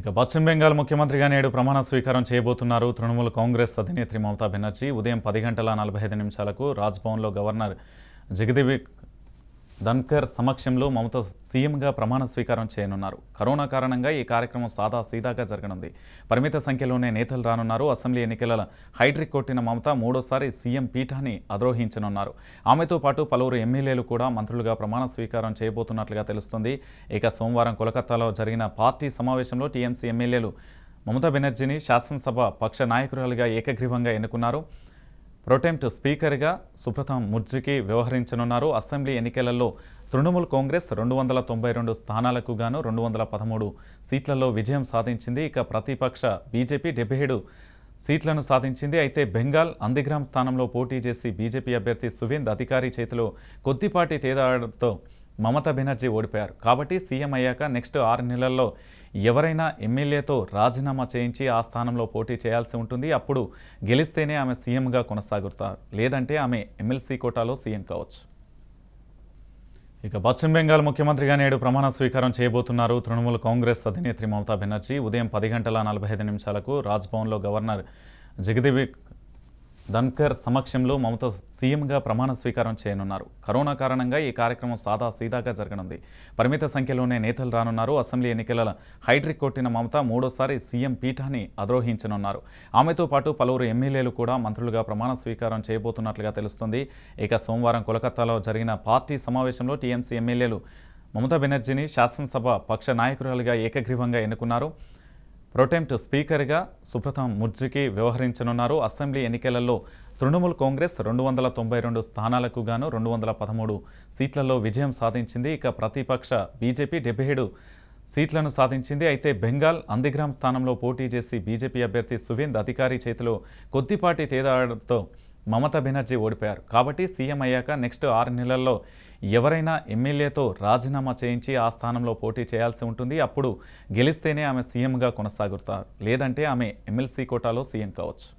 ఇక పశ్చిమ బెంగాల్ ముఖ్యమంత్రిగా నేడు ప్రమాణ స్వీకారం చేయబోతున్నారు తృణమూల్ కాంగ్రెస్ అధినేత్రి మమతా బెనర్జీ ఉదయం పది గంటల నలభై ఐదు నిమిషాలకు రాజ్భవన్లో గవర్నర్ జగదీప్ ధన్కర్ సమక్షంలో మమత సీఎంగా ప్రమాణ స్వీకారం చేయనున్నారు కరోనా కారణంగా ఈ కార్యక్రమం సాదా సీదాగా జరగనుంది పరిమిత సంఖ్యలోనే నేతలు రానున్నారు అసెంబ్లీ ఎన్నికల హైట్రిక్ కొట్టిన మమత మూడోసారి సీఎం పీఠాన్ని అధ్రోహించనున్నారు ఆమెతో పాటు పలువురు ఎమ్మెల్యేలు కూడా మంత్రులుగా ప్రమాణ స్వీకారం చేయబోతున్నట్లుగా తెలుస్తుంది ఇక సోమవారం కోలకత్తాలో జరిగిన పార్టీ సమావేశంలో టీఎంసీ ఎమ్మెల్యేలు మమతా బెనర్జీని శాసనసభ పక్ష నాయకురాలుగా ఏకగ్రీవంగా ఎన్నుకున్నారు ప్రొటెంట్ స్పీకర్గా సుబ్రతం ముర్జీకి వ్యవహరించనున్నారు అసెంబ్లీ ఎన్నికలలో తృణమూల్ కాంగ్రెస్ రెండు వందల తొంభై రెండు స్థానాలకు గాను రెండు వందల పదమూడు సీట్లలో విజయం సాధించింది ఇక ప్రతిపక్ష బీజేపీ డెబ్బై ఏడు సీట్లను సాధించింది అయితే బెంగాల్ అందిగ్రామ్ స్థానంలో పోటీ చేసి బీజేపీ అభ్యర్థి సువింద్ అధికారి చేతిలో కొద్దిపాటి తేదాడంతో మమతా బెనర్జీ ఓడిపోయారు కాబట్టి సీఎం అయ్యాక నెక్స్ట్ ఆరు నెలల్లో ఎవరైనా ఎమ్మెల్యేతో రాజీనామా చేయించి ఆ స్థానంలో పోటీ చేయాల్సి ఉంటుంది అప్పుడు గెలిస్తేనే ఆమె సీఎంగా కొనసాగుతారు లేదంటే ఆమె ఎమ్మెల్సీ కోటాలో సీఎం కావచ్చు ఇక పశ్చిమ బెంగాల్ ముఖ్యమంత్రిగా నేడు ప్రమాణ స్వీకారం చేయబోతున్నారు తృణమూల్ కాంగ్రెస్ అధినేత్రి మమతా బెనర్జీ ఉదయం పది గంటల నలభై ఐదు నిమిషాలకు రాజ్భవన్లో గవర్నర్ జగదీప్ ధన్కర్ సమక్షంలో మమత సీఎంగా ప్రమాణ స్వీకారం చేయనున్నారు కరోనా కారణంగా ఈ కార్యక్రమం సాదా సీదాగా జరగనుంది పరిమిత సంఖ్యలోనే నేతలు రానున్నారు అసెంబ్లీ ఎన్నికల హైడ్రిక్ కొట్టిన మమత మూడోసారి సీఎం పీఠాన్ని అధ్రోహించనున్నారు ఆమెతో పాటు పలువురు ఎమ్మెల్యేలు కూడా మంత్రులుగా ప్రమాణ స్వీకారం చేయబోతున్నట్లుగా తెలుస్తుంది ఇక సోమవారం కోలకత్తాలో జరిగిన పార్టీ సమావేశంలో టీఎంసీ ఎమ్మెల్యేలు మమతా బెనర్జీని శాసనసభ పక్ష నాయకురాలుగా ఏకగ్రీవంగా ఎన్నుకున్నారు ప్రొటెంట్ స్పీకర్గా సుప్రతం ముర్జీకి వ్యవహరించనున్నారు అసెంబ్లీ ఎన్నికలలో తృణమూల్ కాంగ్రెస్ రెండు వందల తొంభై రెండు స్థానాలకు గాను రెండు వందల పదమూడు సీట్లలో విజయం సాధించింది ఇక ప్రతిపక్ష బీజేపీ డెబ్బై ఏడు సీట్లను సాధించింది అయితే బెంగాల్ అందిగ్రామ్ స్థానంలో పోటీ చేసి బీజేపీ అభ్యర్థి సువింద్ అధికారి చేతిలో కొద్దిపాటి తేదాడంతో మమతా బెనర్జీ ఓడిపోయారు కాబట్టి సీఎం అయ్యాక నెక్స్ట్ ఆరు నెలల్లో ఎవరైనా ఎమ్మెల్యేతో రాజీనామా చేయించి ఆ స్థానంలో పోటీ చేయాల్సి ఉంటుంది అప్పుడు గెలిస్తేనే ఆమె సీఎంగా కొనసాగుతారు లేదంటే ఆమె ఎమ్మెల్సీ కోటాలో సీఎం కావచ్చు